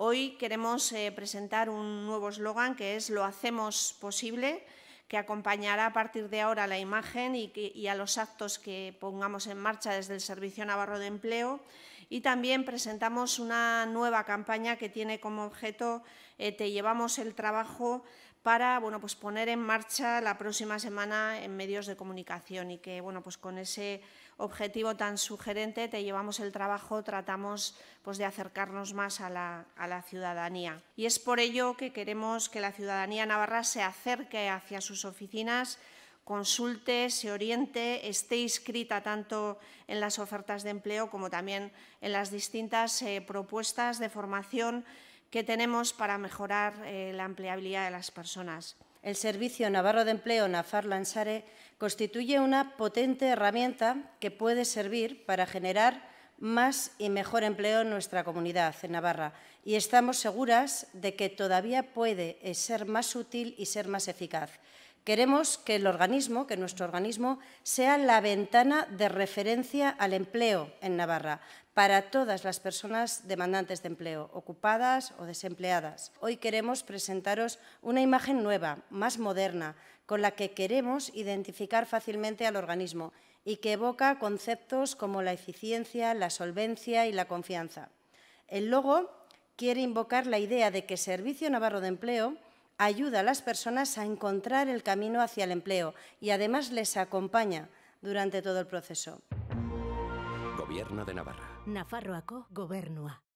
Hoy queremos eh, presentar un nuevo eslogan que es Lo hacemos posible, que acompañará a partir de ahora la imagen y a los actos que pongamos en marcha desde el Servicio Navarro de Empleo y también presentamos una nueva campaña que tiene como objeto eh, Te llevamos el trabajo para bueno, pues poner en marcha la próxima semana en medios de comunicación y que bueno, pues con ese objetivo tan sugerente, te llevamos el trabajo, tratamos pues, de acercarnos más a la, a la, ciudadanía. Y es por ello que queremos que la ciudadanía navarra se acerque hacia sus oficinas consulte, se oriente, esté inscrita tanto en las ofertas de empleo como también en las distintas eh, propuestas de formación que tenemos para mejorar eh, la empleabilidad de las personas. El Servicio Navarro de Empleo NAFAR Lansare constituye una potente herramienta que puede servir para generar más y mejor empleo en nuestra comunidad, en Navarra, y estamos seguras de que todavía puede eh, ser más útil y ser más eficaz. Queremos que el organismo, que nuestro organismo, sea la ventana de referencia al empleo en Navarra para todas las personas demandantes de empleo, ocupadas o desempleadas. Hoy queremos presentaros una imagen nueva, más moderna, con la que queremos identificar fácilmente al organismo y que evoca conceptos como la eficiencia, la solvencia y la confianza. El logo quiere invocar la idea de que Servicio Navarro de Empleo ayuda a las personas a encontrar el camino hacia el empleo y además les acompaña durante todo el proceso. de Navarra. Nafarroaco Gobernua.